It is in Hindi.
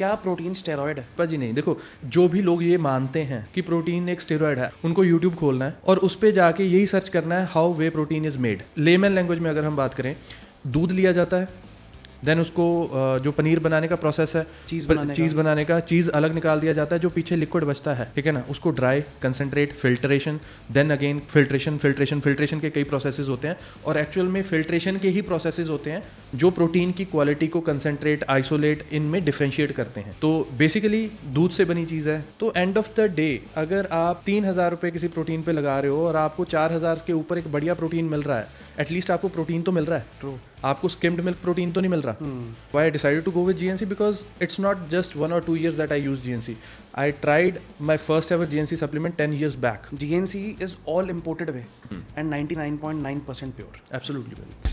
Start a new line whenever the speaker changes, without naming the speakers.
क्या प्रोटीन स्टेरॉयड है जी नहीं देखो जो भी लोग ये मानते हैं कि प्रोटीन एक स्टेरॉयड है उनको यूट्यूब खोलना है और उस पर जाके यही सर्च करना है how whey protein is made layman language में अगर हम बात करें दूध लिया जाता है देन उसको जो पनीर बनाने का प्रोसेस है चीज़ बनाने चीज़ बनाने का चीज़ अलग निकाल दिया जाता है जो पीछे लिक्विड बचता है ठीक है ना उसको dry concentrate filtration then again filtration filtration filtration के कई प्रोसेसेस होते हैं और एक्चुअल में फिल्ट्रेशन के ही प्रोसेसेस होते हैं जो प्रोटीन की क्वालिटी को कंसेंट्रेट आइसोलेट इनमें डिफ्रेंशिएट करते हैं तो बेसिकली दूध से बनी चीज़ है तो एंड ऑफ द डे अगर आप तीन हज़ार रुपये किसी प्रोटीन पे लगा रहे हो और आपको चार हज़ार के ऊपर एक बढ़िया प्रोटीन मिल रहा है एटलीस्ट आपको प्रोटीन तो मिल रहा है ट्रू आपको स्किम्ड मिल्क प्रोटीन तो नहीं मिल रहा why I decided to go with GNC because it's not just one or two years that I use GNC I tried my first ever GNC supplement ten years back
GNC is all imported whey and ninety nine point nine percent pure absolutely